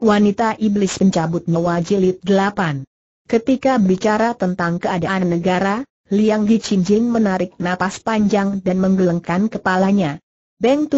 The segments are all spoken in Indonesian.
Wanita Iblis Pencabut Nyawa Jilid 8 Ketika bicara tentang keadaan negara, Liang Gicinjing menarik napas panjang dan menggelengkan kepalanya. Beng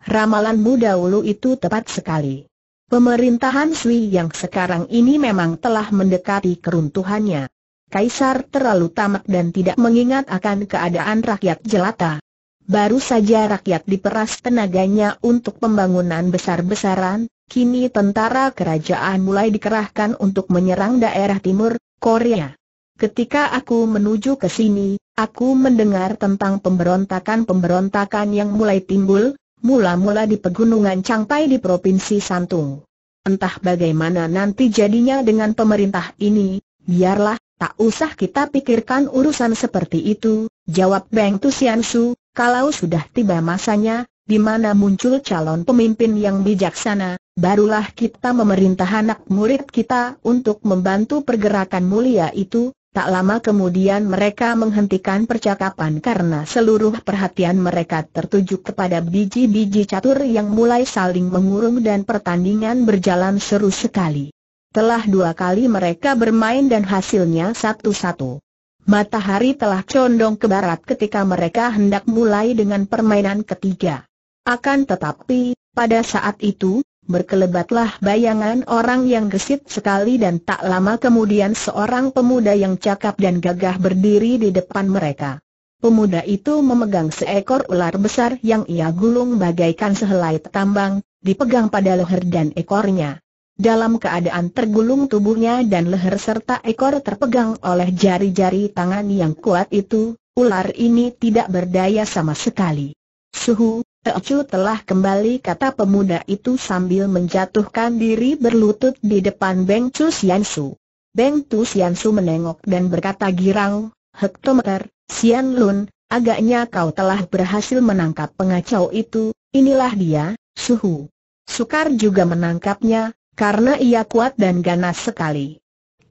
ramalan Muda Ulu itu tepat sekali. Pemerintahan Sui yang sekarang ini memang telah mendekati keruntuhannya. Kaisar terlalu tamak dan tidak mengingat akan keadaan rakyat jelata. Baru saja rakyat diperas tenaganya untuk pembangunan besar-besaran, Kini tentara kerajaan mulai dikerahkan untuk menyerang daerah timur, Korea. Ketika aku menuju ke sini, aku mendengar tentang pemberontakan-pemberontakan yang mulai timbul, mula-mula di pegunungan Changpai di Provinsi Santung. Entah bagaimana nanti jadinya dengan pemerintah ini, biarlah, tak usah kita pikirkan urusan seperti itu, jawab Beng Tusiansu, kalau sudah tiba masanya, di mana muncul calon pemimpin yang bijaksana, barulah kita memerintah anak murid kita untuk membantu pergerakan mulia itu, tak lama kemudian mereka menghentikan percakapan karena seluruh perhatian mereka tertuju kepada biji-biji catur yang mulai saling mengurung dan pertandingan berjalan seru sekali. Telah dua kali mereka bermain dan hasilnya satu-satu. Matahari telah condong ke barat ketika mereka hendak mulai dengan permainan ketiga. Akan tetapi, pada saat itu, Berkelebatlah bayangan orang yang gesit sekali dan tak lama kemudian seorang pemuda yang cakap dan gagah berdiri di depan mereka. Pemuda itu memegang seekor ular besar yang ia gulung bagaikan sehelai tambang, dipegang pada leher dan ekornya. Dalam keadaan tergulung tubuhnya dan leher serta ekor terpegang oleh jari-jari tangan yang kuat itu, ular ini tidak berdaya sama sekali. Suhu, Teocu telah kembali kata pemuda itu sambil menjatuhkan diri berlutut di depan Beng Chu Sian Su. Beng Tu Sian Su menengok dan berkata girang, Hektometer, Sian Lun, agaknya kau telah berhasil menangkap pengacau itu, inilah dia, Suhu. Sukar juga menangkapnya, karena ia kuat dan ganas sekali.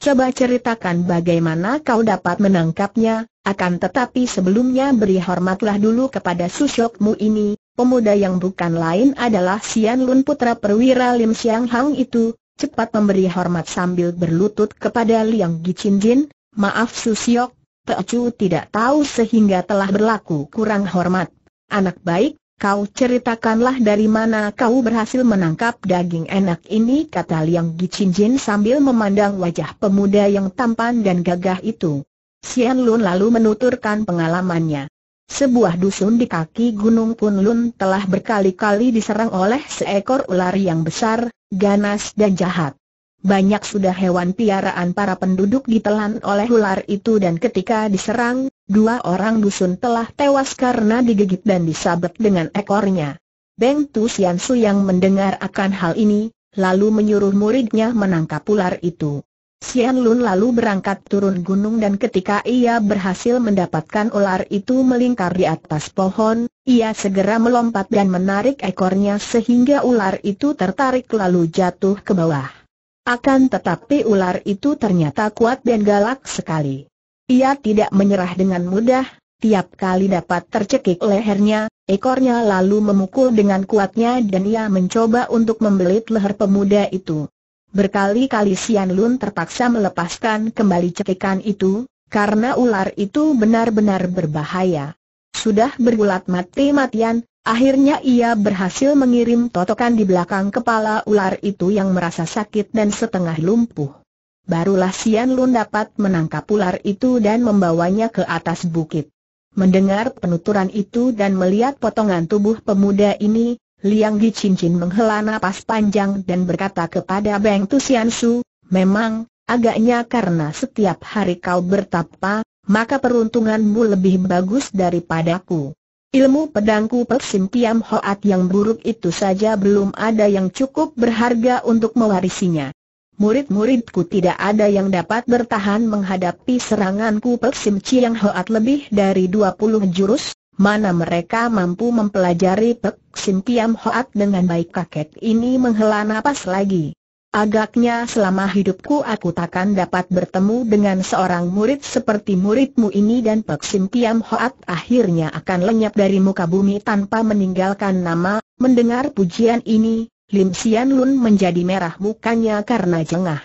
Coba ceritakan bagaimana kau dapat menangkapnya, akan tetapi sebelumnya beri hormatlah dulu kepada susyokmu ini, pemuda yang bukan lain adalah Sian Lun putra perwira Lim Siang Hang itu, cepat memberi hormat sambil berlutut kepada Liang Gicin Jin, maaf susyok, Pecu tidak tahu sehingga telah berlaku kurang hormat. Anak baik, Kau ceritakanlah dari mana kau berhasil menangkap daging enak ini kata Liang Jin sambil memandang wajah pemuda yang tampan dan gagah itu. Xian Lun lalu menuturkan pengalamannya. Sebuah dusun di kaki Gunung Lun telah berkali-kali diserang oleh seekor ular yang besar, ganas dan jahat. Banyak sudah hewan piaraan para penduduk ditelan oleh ular itu dan ketika diserang, dua orang dusun telah tewas karena digigit dan disabet dengan ekornya. Beng Tu Sian Su yang mendengar akan hal ini, lalu menyuruh muridnya menangkap ular itu. Xian Lun lalu berangkat turun gunung dan ketika ia berhasil mendapatkan ular itu melingkar di atas pohon, ia segera melompat dan menarik ekornya sehingga ular itu tertarik lalu jatuh ke bawah. Akan tetapi ular itu ternyata kuat dan galak sekali. Ia tidak menyerah dengan mudah, tiap kali dapat tercekik lehernya, ekornya lalu memukul dengan kuatnya dan ia mencoba untuk membelit leher pemuda itu. Berkali-kali Sian Lun terpaksa melepaskan kembali cekikan itu, karena ular itu benar-benar berbahaya. Sudah bergulat mati-matian, akhirnya ia berhasil mengirim totokan di belakang kepala ular itu yang merasa sakit dan setengah lumpuh. Barulah Sian Lun dapat menangkap ular itu dan membawanya ke atas bukit. Mendengar penuturan itu dan melihat potongan tubuh pemuda ini, Liang Gi Cincin menghela napas panjang dan berkata kepada Beng Tu Su, memang, agaknya karena setiap hari kau bertapa, maka peruntunganmu lebih bagus daripadaku. Ilmu pedangku Peksim Tiam Hoat yang buruk itu saja belum ada yang cukup berharga untuk mewarisinya. Murid-muridku tidak ada yang dapat bertahan menghadapi seranganku Peksim Ciang Hoat lebih dari 20 jurus, mana mereka mampu mempelajari Pek Sim Piam Hoat dengan baik kakek ini menghela nafas lagi. Agaknya selama hidupku aku takkan dapat bertemu dengan seorang murid seperti muridmu ini dan Pek Sim Piam Hoat akhirnya akan lenyap dari muka bumi tanpa meninggalkan nama. Mendengar pujian ini, Lim Sian Lun menjadi merah mukanya karena jengah.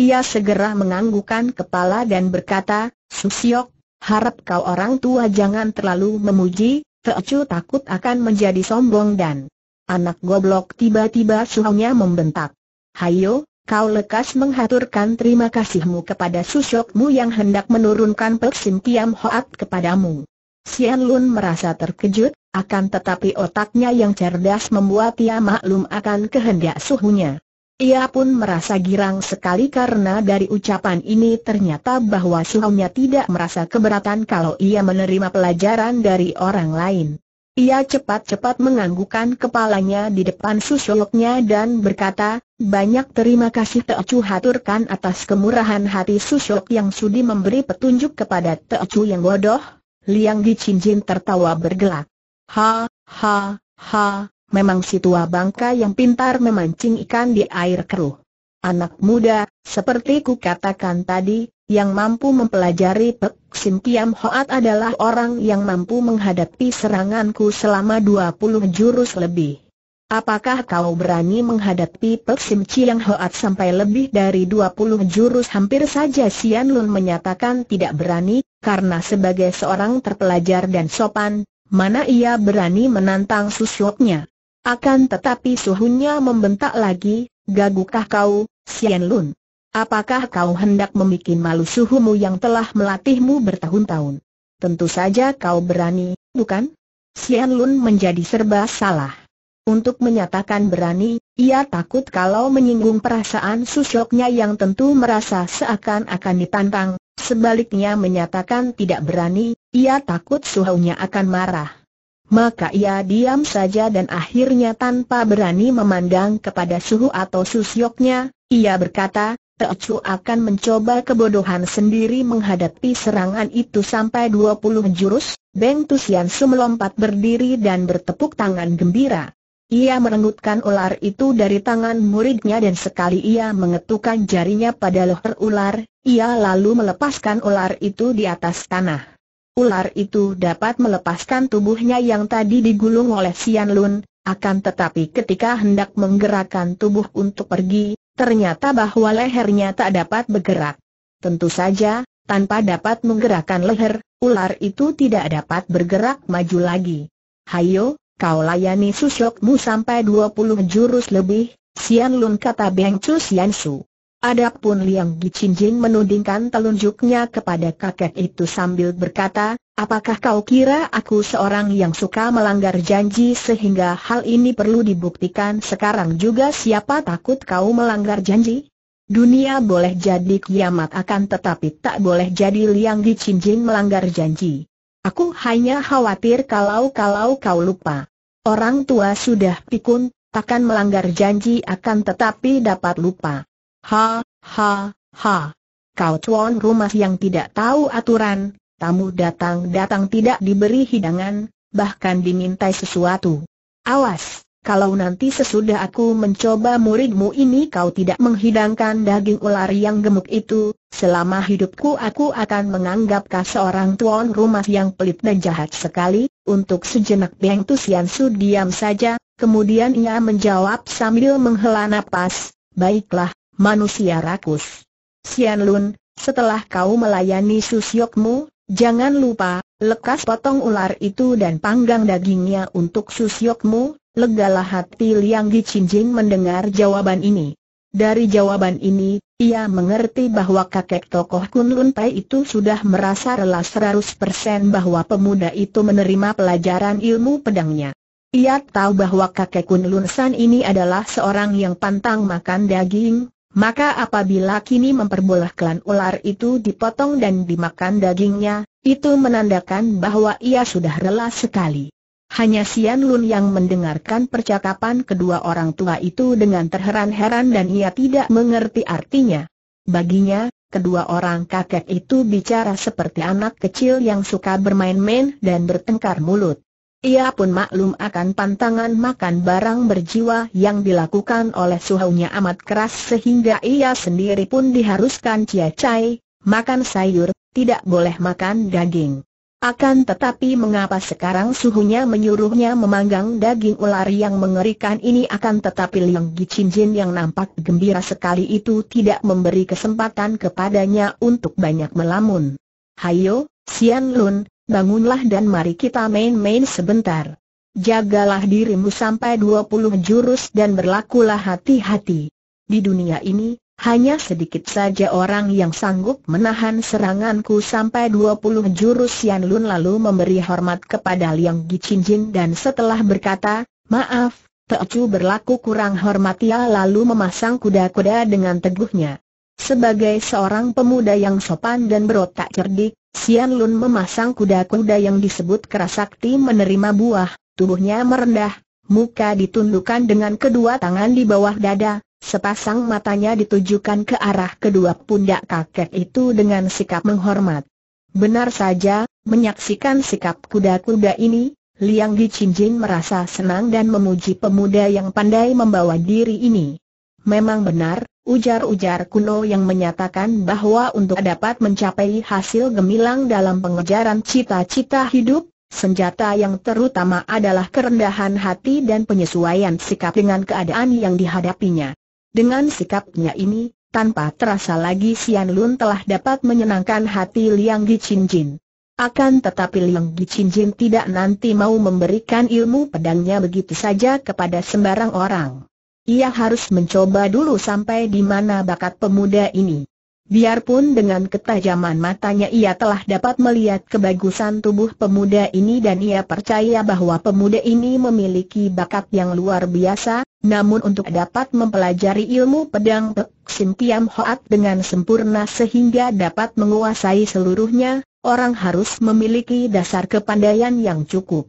Ia segera menganggukkan kepala dan berkata, Susiok, Harap kau orang tua jangan terlalu memuji, Teocu takut akan menjadi sombong dan anak goblok tiba-tiba suhunya membentak. Hayo, kau lekas menghaturkan terima kasihmu kepada susokmu yang hendak menurunkan peksim tiam Hoat kepadamu. Sian Lun merasa terkejut, akan tetapi otaknya yang cerdas membuat ia maklum akan kehendak suhunya. Ia pun merasa girang sekali karena dari ucapan ini ternyata bahwa suhunya tidak merasa keberatan kalau ia menerima pelajaran dari orang lain. Ia cepat-cepat menganggukkan kepalanya di depan susuloknya dan berkata, banyak terima kasih Teocu haturkan atas kemurahan hati susulok yang sudi memberi petunjuk kepada Teocu yang bodoh. Liang Gicinjin tertawa bergelak. Ha, ha, ha, Memang si tua bangka yang pintar memancing ikan di air keruh. Anak muda, seperti ku katakan tadi, yang mampu mempelajari Pek Sim Kiam Hoat adalah orang yang mampu menghadapi seranganku selama 20 jurus lebih. Apakah kau berani menghadapi Pek Sim Chiang Hoat sampai lebih dari 20 jurus hampir saja Sian Lun menyatakan tidak berani, karena sebagai seorang terpelajar dan sopan, mana ia berani menantang susuknya? Akan tetapi suhunya membentak lagi, gagukah kau, Sien Lun? Apakah kau hendak membuat malu suhumu yang telah melatihmu bertahun-tahun? Tentu saja kau berani, bukan? Sian Lun menjadi serba salah. Untuk menyatakan berani, ia takut kalau menyinggung perasaan susoknya yang tentu merasa seakan-akan ditantang, sebaliknya menyatakan tidak berani, ia takut suhunya akan marah maka ia diam saja dan akhirnya tanpa berani memandang kepada suhu atau susyoknya, ia berkata, Teocu akan mencoba kebodohan sendiri menghadapi serangan itu sampai 20 jurus, Beng Tusiansu melompat berdiri dan bertepuk tangan gembira. Ia merenggutkan ular itu dari tangan muridnya dan sekali ia mengetukkan jarinya pada leher ular, ia lalu melepaskan ular itu di atas tanah ular itu dapat melepaskan tubuhnya yang tadi digulung oleh Sian Lun, akan tetapi ketika hendak menggerakkan tubuh untuk pergi, ternyata bahwa lehernya tak dapat bergerak. Tentu saja, tanpa dapat menggerakkan leher, ular itu tidak dapat bergerak maju lagi. Hayo, kau layani susyokmu sampai 20 jurus lebih, Sian Lun kata Beng Chu Sian Adapun Liang Jin menudingkan telunjuknya kepada kakek itu sambil berkata, apakah kau kira aku seorang yang suka melanggar janji sehingga hal ini perlu dibuktikan sekarang juga siapa takut kau melanggar janji? Dunia boleh jadi kiamat akan tetapi tak boleh jadi Liang Jin melanggar janji. Aku hanya khawatir kalau-kalau kau lupa. Orang tua sudah pikun, takkan melanggar janji akan tetapi dapat lupa. Ha, ha, ha. Kau tuan rumah yang tidak tahu aturan, tamu datang-datang tidak diberi hidangan, bahkan dimintai sesuatu. Awas, kalau nanti sesudah aku mencoba muridmu ini kau tidak menghidangkan daging ular yang gemuk itu, selama hidupku aku akan menganggap kau seorang tuan rumah yang pelit dan jahat sekali. Untuk sejenak Beng Tusian Su diam saja, kemudian ia menjawab sambil menghela napas, Baiklah, manusia rakus. Sian Lun, setelah kau melayani susyokmu, jangan lupa, lekas potong ular itu dan panggang dagingnya untuk susyokmu, legalah hati Liang Gicinjing mendengar jawaban ini. Dari jawaban ini, ia mengerti bahwa kakek tokoh Kun Lun Tai itu sudah merasa rela seratus persen bahwa pemuda itu menerima pelajaran ilmu pedangnya. Ia tahu bahwa kakek Kun Lun San ini adalah seorang yang pantang makan daging, maka apabila kini memperbolehkan ular itu dipotong dan dimakan dagingnya, itu menandakan bahwa ia sudah rela sekali. Hanya Sian Lun yang mendengarkan percakapan kedua orang tua itu dengan terheran-heran dan ia tidak mengerti artinya. Baginya, kedua orang kakek itu bicara seperti anak kecil yang suka bermain-main dan bertengkar mulut. Ia pun maklum akan pantangan makan barang berjiwa yang dilakukan oleh suhunya amat keras sehingga ia sendiri pun diharuskan cia-cai makan sayur, tidak boleh makan daging. Akan tetapi mengapa sekarang suhunya menyuruhnya memanggang daging ular yang mengerikan ini akan tetapi Liang Jin yang nampak gembira sekali itu tidak memberi kesempatan kepadanya untuk banyak melamun. Hayo, Sian Lun, bangunlah dan mari kita main-main sebentar. Jagalah dirimu sampai 20 jurus dan berlakulah hati-hati. Di dunia ini, hanya sedikit saja orang yang sanggup menahan seranganku sampai 20 jurus Yan Lun lalu memberi hormat kepada Liang Gicin Jin dan setelah berkata, maaf, Teocu berlaku kurang hormat ia lalu memasang kuda-kuda dengan teguhnya. Sebagai seorang pemuda yang sopan dan berotak cerdik, Sian Lun memasang kuda-kuda yang disebut kerasakti menerima buah, tubuhnya merendah, muka ditundukkan dengan kedua tangan di bawah dada, sepasang matanya ditujukan ke arah kedua pundak kakek itu dengan sikap menghormat. Benar saja, menyaksikan sikap kuda-kuda ini, Liang Gicinjin merasa senang dan memuji pemuda yang pandai membawa diri ini. Memang benar, Ujar-ujar kuno yang menyatakan bahwa untuk dapat mencapai hasil gemilang dalam pengejaran cita-cita hidup, senjata yang terutama adalah kerendahan hati dan penyesuaian sikap dengan keadaan yang dihadapinya. Dengan sikapnya ini, tanpa terasa lagi Sian Lun telah dapat menyenangkan hati Liang Gichinjin. Jin. Akan tetapi Liang Gichinjin Jin tidak nanti mau memberikan ilmu pedangnya begitu saja kepada sembarang orang ia harus mencoba dulu sampai di mana bakat pemuda ini. Biarpun dengan ketajaman matanya ia telah dapat melihat kebagusan tubuh pemuda ini dan ia percaya bahwa pemuda ini memiliki bakat yang luar biasa, namun untuk dapat mempelajari ilmu pedang Pek Sim Hoat dengan sempurna sehingga dapat menguasai seluruhnya, orang harus memiliki dasar kepandaian yang cukup.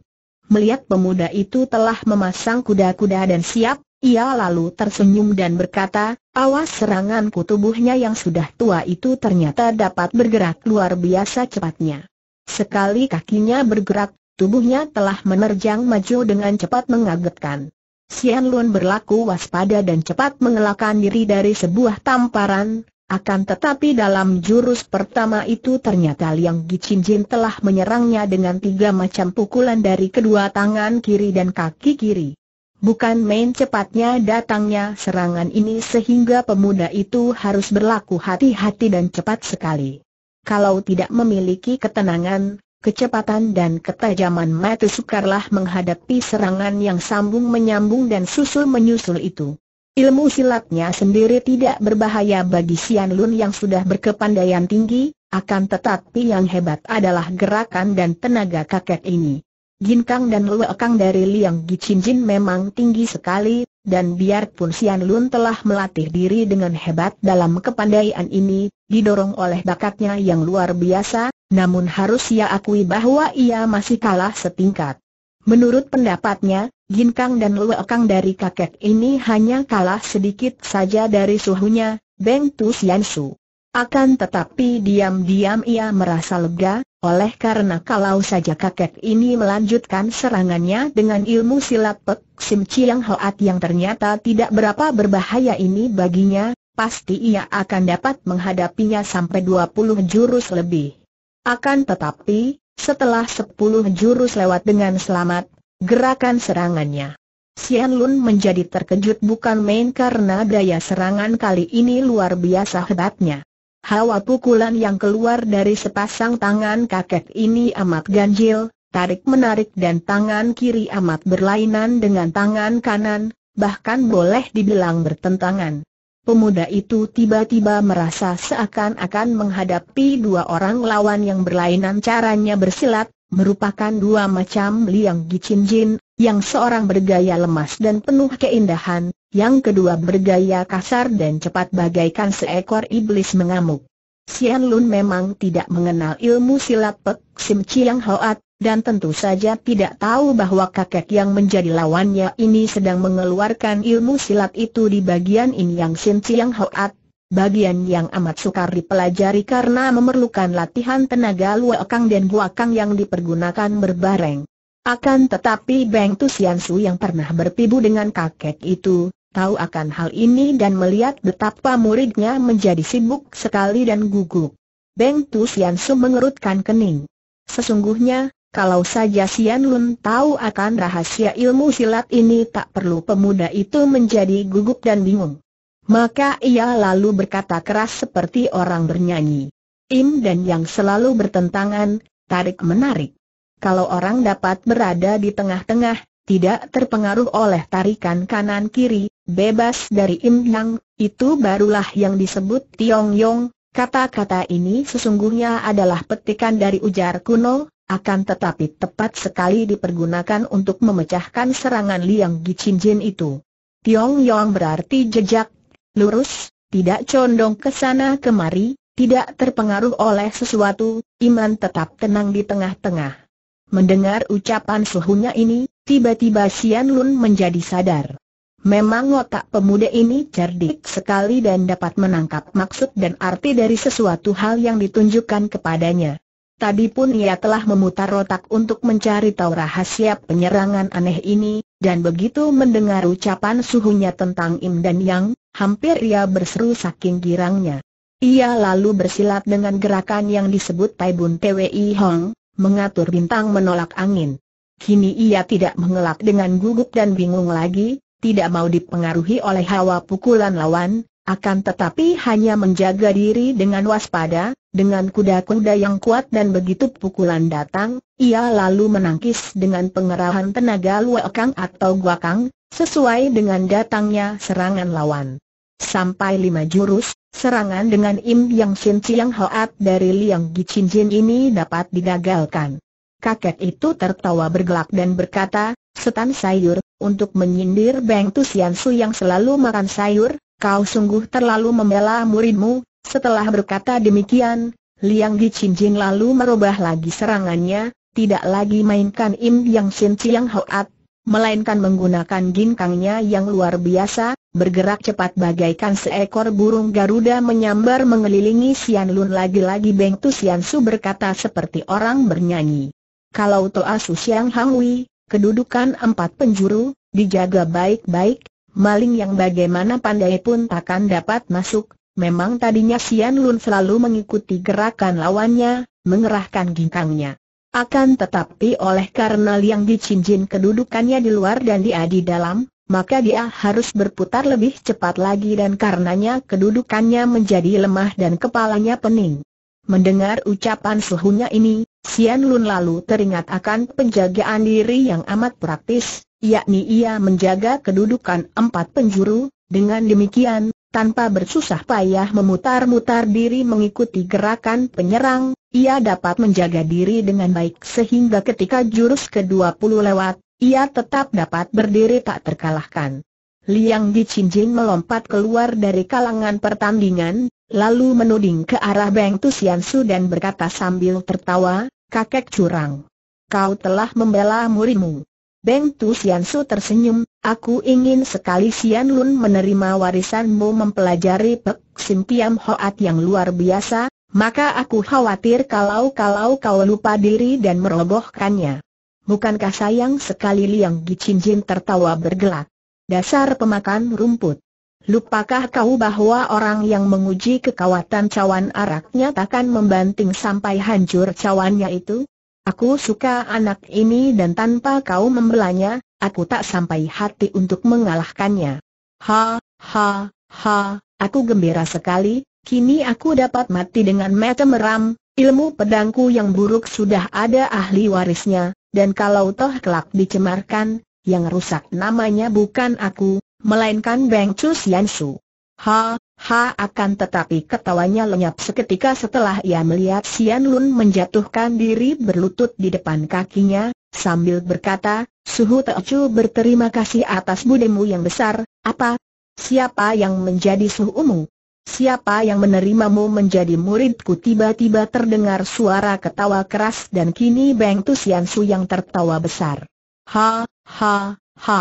Melihat pemuda itu telah memasang kuda-kuda dan siap ia lalu tersenyum dan berkata, awas seranganku tubuhnya yang sudah tua itu ternyata dapat bergerak luar biasa cepatnya. Sekali kakinya bergerak, tubuhnya telah menerjang maju dengan cepat mengagetkan. Sian Lun berlaku waspada dan cepat mengelakkan diri dari sebuah tamparan, akan tetapi dalam jurus pertama itu ternyata Liang Gicin Jin telah menyerangnya dengan tiga macam pukulan dari kedua tangan kiri dan kaki kiri. Bukan main cepatnya datangnya serangan ini sehingga pemuda itu harus berlaku hati-hati dan cepat sekali. Kalau tidak memiliki ketenangan, kecepatan dan ketajaman mata sukarlah menghadapi serangan yang sambung menyambung dan susul menyusul itu. Ilmu silatnya sendiri tidak berbahaya bagi Sian Lun yang sudah berkepandaian tinggi, akan tetapi yang hebat adalah gerakan dan tenaga kakek ini. Kang dan Kang dari Liang Jin memang tinggi sekali, dan biarpun Sian Lun telah melatih diri dengan hebat dalam kepandaian ini, didorong oleh bakatnya yang luar biasa, namun harus ia akui bahwa ia masih kalah setingkat. Menurut pendapatnya, Kang dan Kang dari kakek ini hanya kalah sedikit saja dari suhunya, Beng Tu Sian Su. Akan tetapi diam-diam ia merasa lega, oleh karena kalau saja kakek ini melanjutkan serangannya dengan ilmu silat Pek Sim Chiang Hoat yang ternyata tidak berapa berbahaya ini baginya, pasti ia akan dapat menghadapinya sampai 20 jurus lebih. Akan tetapi, setelah 10 jurus lewat dengan selamat, gerakan serangannya. Sian Lun menjadi terkejut bukan main karena daya serangan kali ini luar biasa hebatnya. Hawa pukulan yang keluar dari sepasang tangan kakek ini amat ganjil, tarik-menarik dan tangan kiri amat berlainan dengan tangan kanan, bahkan boleh dibilang bertentangan. Pemuda itu tiba-tiba merasa seakan-akan menghadapi dua orang lawan yang berlainan caranya bersilat, merupakan dua macam liang gicinjin, yang seorang bergaya lemas dan penuh keindahan, yang kedua bergaya kasar dan cepat bagaikan seekor iblis mengamuk. Sian Lun memang tidak mengenal ilmu silat Pek Sim Chiang Hoat, dan tentu saja tidak tahu bahwa kakek yang menjadi lawannya ini sedang mengeluarkan ilmu silat itu di bagian ini Yang Sim Chiang Hoat, bagian yang amat sukar dipelajari karena memerlukan latihan tenaga kang dan kang yang dipergunakan berbareng. Akan tetapi Beng su yang pernah berpibu dengan kakek itu, tahu akan hal ini dan melihat betapa muridnya menjadi sibuk sekali dan gugup. Beng Tu Sian Su mengerutkan kening. Sesungguhnya, kalau saja Sian Lun tahu akan rahasia ilmu silat ini tak perlu pemuda itu menjadi gugup dan bingung. Maka ia lalu berkata keras seperti orang bernyanyi. Im dan yang selalu bertentangan, tarik-menarik. Kalau orang dapat berada di tengah-tengah, tidak terpengaruh oleh tarikan kanan-kiri, bebas dari Yang, itu barulah yang disebut Tiong Yong. Kata-kata ini sesungguhnya adalah petikan dari ujar kuno, akan tetapi tepat sekali dipergunakan untuk memecahkan serangan Liang Jin itu. Tiong Yong berarti jejak, lurus, tidak condong ke sana kemari, tidak terpengaruh oleh sesuatu, iman tetap tenang di tengah-tengah. Mendengar ucapan suhunya ini, tiba-tiba Sian Lun menjadi sadar. Memang otak pemuda ini cerdik sekali dan dapat menangkap maksud dan arti dari sesuatu hal yang ditunjukkan kepadanya. Tadi pun ia telah memutar otak untuk mencari tahu rahasia penyerangan aneh ini, dan begitu mendengar ucapan suhunya tentang Im dan Yang, hampir ia berseru saking girangnya. Ia lalu bersilat dengan gerakan yang disebut Taibun Twi Hong, mengatur bintang menolak angin. Kini ia tidak mengelak dengan gugup dan bingung lagi, tidak mau dipengaruhi oleh hawa pukulan lawan, akan tetapi hanya menjaga diri dengan waspada, dengan kuda-kuda yang kuat dan begitu pukulan datang, ia lalu menangkis dengan pengerahan tenaga luakang atau guakang, sesuai dengan datangnya serangan lawan. Sampai lima jurus, serangan dengan Im Yang Sin Chiang Hoat dari Liang Gichin Jin ini dapat digagalkan. Kakek itu tertawa bergelak dan berkata, setan sayur, untuk menyindir Beng Sian Su yang selalu makan sayur, kau sungguh terlalu membela muridmu. Setelah berkata demikian, Liang Gichin Jin lalu merubah lagi serangannya, tidak lagi mainkan Im Yang Sin Chiang Hoat, melainkan menggunakan ginkangnya yang luar biasa, bergerak cepat bagaikan seekor burung Garuda menyambar mengelilingi Sian Lun lagi-lagi Beng Tu Sian Su berkata seperti orang bernyanyi. Kalau Toa Su Siang Hang Wei, kedudukan empat penjuru, dijaga baik-baik, maling yang bagaimana pandai pun takkan dapat masuk, Memang tadinya Sian Lun selalu mengikuti gerakan lawannya, mengerahkan ginkangnya. Akan tetapi oleh karena yang dicincin kedudukannya di luar dan dia di dalam, maka dia harus berputar lebih cepat lagi dan karenanya kedudukannya menjadi lemah dan kepalanya pening. Mendengar ucapan suhunya ini, Sian Lun lalu teringat akan penjagaan diri yang amat praktis, yakni ia menjaga kedudukan empat penjuru, dengan demikian, tanpa bersusah payah memutar-mutar diri mengikuti gerakan penyerang, ia dapat menjaga diri dengan baik sehingga ketika jurus ke-20 lewat, ia tetap dapat berdiri tak terkalahkan. Liang Gicinjing melompat keluar dari kalangan pertandingan, lalu menuding ke arah Beng Tusiansu dan berkata sambil tertawa, kakek curang. Kau telah membela murimu." Beng Tu Sian Su tersenyum, aku ingin sekali Sian Lun menerima warisanmu mempelajari Pek Sim Piam Hoat yang luar biasa, maka aku khawatir kalau-kalau kau lupa diri dan merobohkannya. Bukankah sayang sekali Liang Gicin Jin tertawa bergelak. Dasar pemakan rumput. Lupakah kau bahwa orang yang menguji kekuatan cawan araknya takkan membanting sampai hancur cawannya itu? Aku suka anak ini dan tanpa kau membelanya, aku tak sampai hati untuk mengalahkannya. Ha, ha, ha, aku gembira sekali, kini aku dapat mati dengan mata meram, ilmu pedangku yang buruk sudah ada ahli warisnya, dan kalau toh kelak dicemarkan, yang rusak namanya bukan aku, melainkan Beng Chu Sian Su. Ha, Ha akan tetapi ketawanya lenyap seketika setelah ia melihat Sian Lun menjatuhkan diri berlutut di depan kakinya, sambil berkata, Suhu Teochu berterima kasih atas budimu yang besar, apa? Siapa yang menjadi suhumu? Siapa yang menerimamu menjadi muridku tiba-tiba terdengar suara ketawa keras dan kini Beng Tu Sian Su yang tertawa besar. Ha, ha, ha.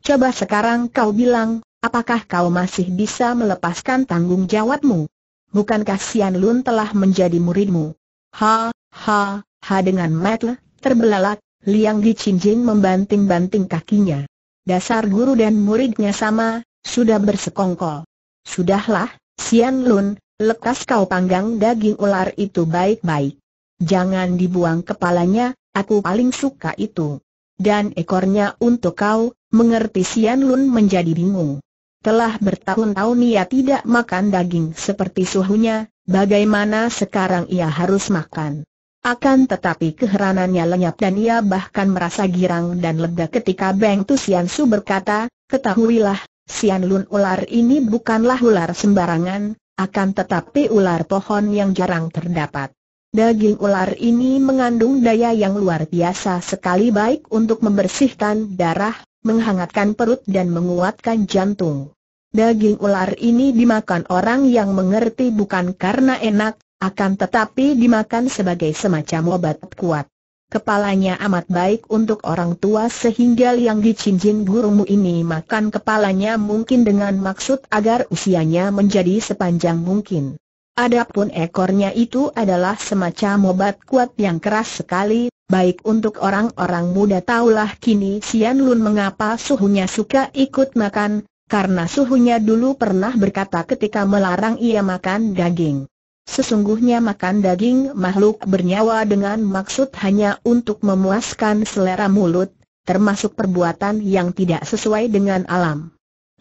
Coba sekarang kau bilang, Apakah kau masih bisa melepaskan tanggung jawabmu? Bukankah Sian Lun telah menjadi muridmu? Ha, ha, ha dengan mata terbelalak, Liang Jin membanting-banting kakinya. Dasar guru dan muridnya sama, sudah bersekongkol. Sudahlah, Sian Lun, lekas kau panggang daging ular itu baik-baik. Jangan dibuang kepalanya, aku paling suka itu. Dan ekornya untuk kau, mengerti Sian Lun menjadi bingung. Telah bertahun-tahun ia tidak makan daging seperti suhunya, bagaimana sekarang ia harus makan? Akan tetapi keheranannya lenyap dan ia bahkan merasa girang dan lega ketika Beng Tu Sian Su berkata, Ketahuilah, Sian Lun ular ini bukanlah ular sembarangan, akan tetapi ular pohon yang jarang terdapat. Daging ular ini mengandung daya yang luar biasa sekali baik untuk membersihkan darah, menghangatkan perut dan menguatkan jantung. Daging ular ini dimakan orang yang mengerti bukan karena enak, akan tetapi dimakan sebagai semacam obat kuat. Kepalanya amat baik untuk orang tua sehingga yang dicincin gurumu ini makan kepalanya mungkin dengan maksud agar usianya menjadi sepanjang mungkin. Adapun ekornya itu adalah semacam obat kuat yang keras sekali, baik untuk orang-orang muda tahulah kini Sian Lun mengapa suhunya suka ikut makan, karena suhunya dulu pernah berkata ketika melarang ia makan daging. Sesungguhnya makan daging makhluk bernyawa dengan maksud hanya untuk memuaskan selera mulut, termasuk perbuatan yang tidak sesuai dengan alam.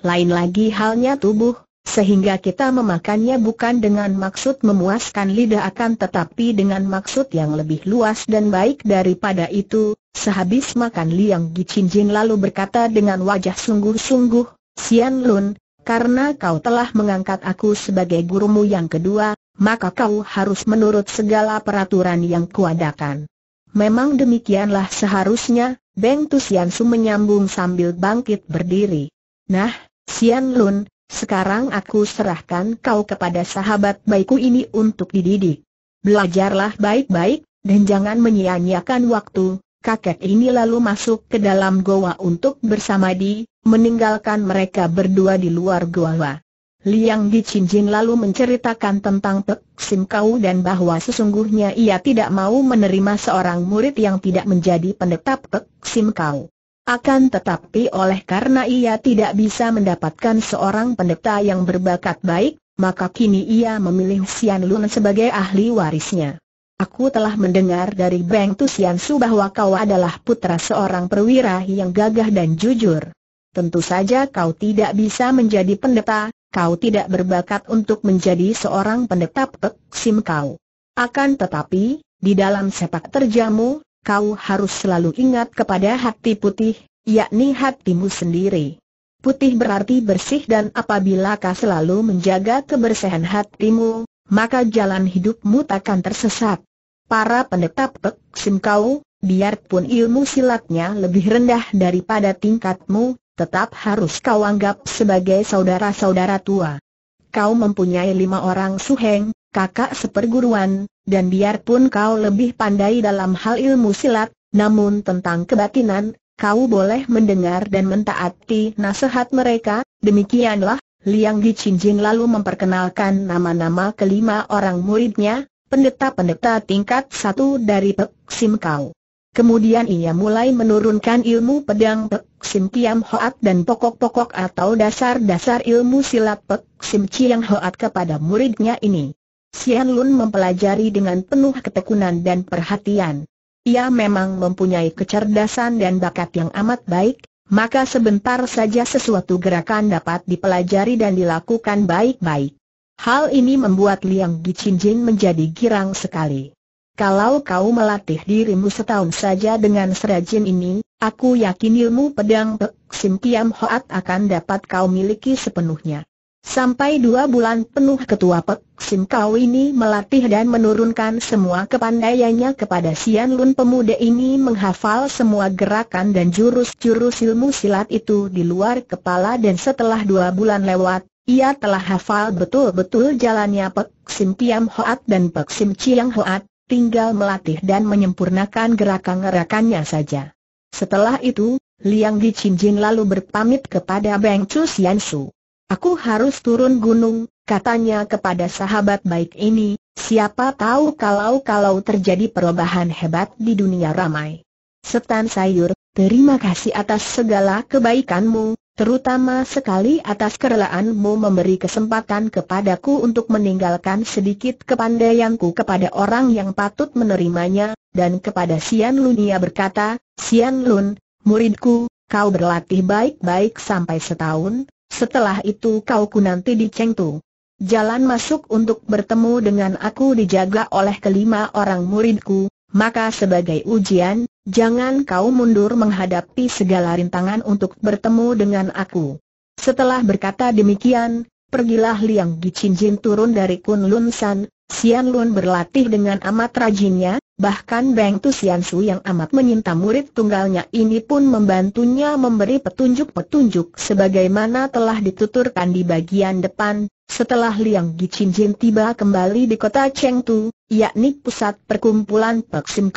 Lain lagi halnya tubuh, sehingga kita memakannya bukan dengan maksud memuaskan lidah akan tetapi dengan maksud yang lebih luas dan baik daripada itu Sehabis makan Liang Gicinjin lalu berkata dengan wajah sungguh-sungguh Sian Lun, karena kau telah mengangkat aku sebagai gurumu yang kedua Maka kau harus menurut segala peraturan yang kuadakan Memang demikianlah seharusnya Beng Tu Sian Su menyambung sambil bangkit berdiri Nah, Sian Lun, sekarang aku serahkan kau kepada sahabat baikku ini untuk dididik. Belajarlah baik-baik, dan jangan menyia-nyiakan waktu. Kakek ini lalu masuk ke dalam goa untuk bersama di, meninggalkan mereka berdua di luar goa. Liang di Dicinjin lalu menceritakan tentang Pek Kau dan bahwa sesungguhnya ia tidak mau menerima seorang murid yang tidak menjadi pendeta Pek Kau. Akan tetapi oleh karena ia tidak bisa mendapatkan seorang pendeta yang berbakat baik, maka kini ia memilih Sian Lun sebagai ahli warisnya. Aku telah mendengar dari Beng Tu Sian Su bahwa kau adalah putra seorang perwira yang gagah dan jujur. Tentu saja kau tidak bisa menjadi pendeta, kau tidak berbakat untuk menjadi seorang pendeta Pek Sim kau. Akan tetapi, di dalam sepak terjamu, kau harus selalu ingat kepada hati putih, yakni hatimu sendiri. Putih berarti bersih dan apabila kau selalu menjaga kebersihan hatimu, maka jalan hidupmu takkan tersesat. Para pendeta Pek Sim kau, biarpun ilmu silatnya lebih rendah daripada tingkatmu, tetap harus kau anggap sebagai saudara-saudara tua. Kau mempunyai lima orang suheng, kakak seperguruan, dan biarpun kau lebih pandai dalam hal ilmu silat, namun tentang kebatinan, kau boleh mendengar dan mentaati nasihat mereka, demikianlah, Liang Gicinjin lalu memperkenalkan nama-nama kelima orang muridnya, pendeta-pendeta tingkat satu dari Pek Sim Kau. Kemudian ia mulai menurunkan ilmu pedang Pek Sim Tiam Hoat dan pokok-pokok atau dasar-dasar ilmu silat Pek Sim Chiang Hoat kepada muridnya ini. Xian Lun mempelajari dengan penuh ketekunan dan perhatian. Ia memang mempunyai kecerdasan dan bakat yang amat baik, maka sebentar saja sesuatu gerakan dapat dipelajari dan dilakukan baik-baik. Hal ini membuat Liang Jin menjadi girang sekali. Kalau kau melatih dirimu setahun saja dengan serajin ini, aku yakin ilmu pedang Pek Sim Kiam Hoat akan dapat kau miliki sepenuhnya. Sampai dua bulan penuh ketua Pek Sim Kau ini melatih dan menurunkan semua kepandaiannya kepada Sian Lun pemuda ini menghafal semua gerakan dan jurus-jurus ilmu silat itu di luar kepala dan setelah dua bulan lewat, ia telah hafal betul-betul jalannya Pek Sim Tiam Hoat dan Pek Sim Chiang Hoat, tinggal melatih dan menyempurnakan gerakan-gerakannya saja. Setelah itu, Liang Di Chin Jin lalu berpamit kepada Beng Chu Sian Su. Aku harus turun gunung, katanya kepada sahabat baik ini, siapa tahu kalau-kalau terjadi perubahan hebat di dunia ramai. Setan sayur, terima kasih atas segala kebaikanmu, terutama sekali atas kerelaanmu memberi kesempatan kepadaku untuk meninggalkan sedikit kepandaianku kepada orang yang patut menerimanya, dan kepada Sian Lunia berkata, Sian Lun, muridku, kau berlatih baik-baik sampai setahun, setelah itu kau ku nanti di Chengtu. Jalan masuk untuk bertemu dengan aku dijaga oleh kelima orang muridku, maka sebagai ujian, jangan kau mundur menghadapi segala rintangan untuk bertemu dengan aku. Setelah berkata demikian, pergilah Liang Gicinjin turun dari Kunlun San, Xian Lun berlatih dengan amat rajinnya, bahkan Beng Tusiansu yang amat menyinta murid tunggalnya ini pun membantunya memberi petunjuk-petunjuk sebagaimana telah dituturkan di bagian depan. Setelah Liang Gichinjin tiba kembali di kota Chengtu, yakni pusat perkumpulan Pek Sim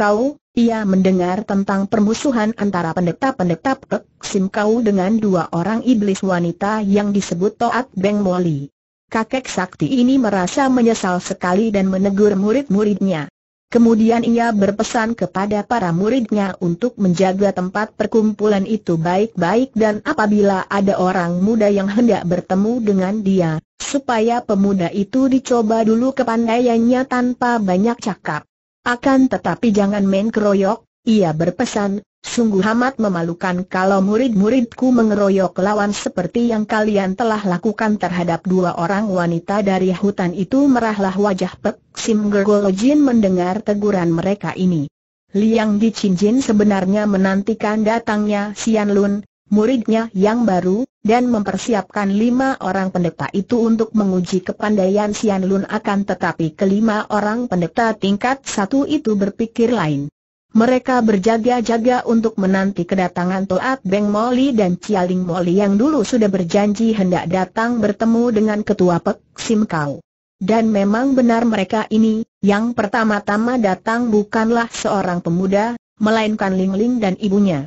ia mendengar tentang permusuhan antara pendeta-pendeta Pek Sim dengan dua orang iblis wanita yang disebut Toat Beng Moli. Kakek sakti ini merasa menyesal sekali dan menegur murid-muridnya. Kemudian ia berpesan kepada para muridnya untuk menjaga tempat perkumpulan itu baik-baik dan apabila ada orang muda yang hendak bertemu dengan dia, supaya pemuda itu dicoba dulu kepandaiannya tanpa banyak cakap. Akan tetapi jangan main keroyok, ia berpesan, Sungguh amat memalukan kalau murid-muridku mengeroyok lawan seperti yang kalian telah lakukan terhadap dua orang wanita dari hutan itu merahlah wajah Pek Sim Gergolojin mendengar teguran mereka ini. Liang Di Dicinjin sebenarnya menantikan datangnya Sian Lun, muridnya yang baru, dan mempersiapkan lima orang pendeta itu untuk menguji kepandaian Sian Lun akan tetapi kelima orang pendeta tingkat satu itu berpikir lain. Mereka berjaga-jaga untuk menanti kedatangan Toat Beng Moli dan Cialing Moli yang dulu sudah berjanji hendak datang bertemu dengan ketua Pek Sim Kau. Dan memang benar mereka ini, yang pertama-tama datang bukanlah seorang pemuda, melainkan Ling Ling dan ibunya.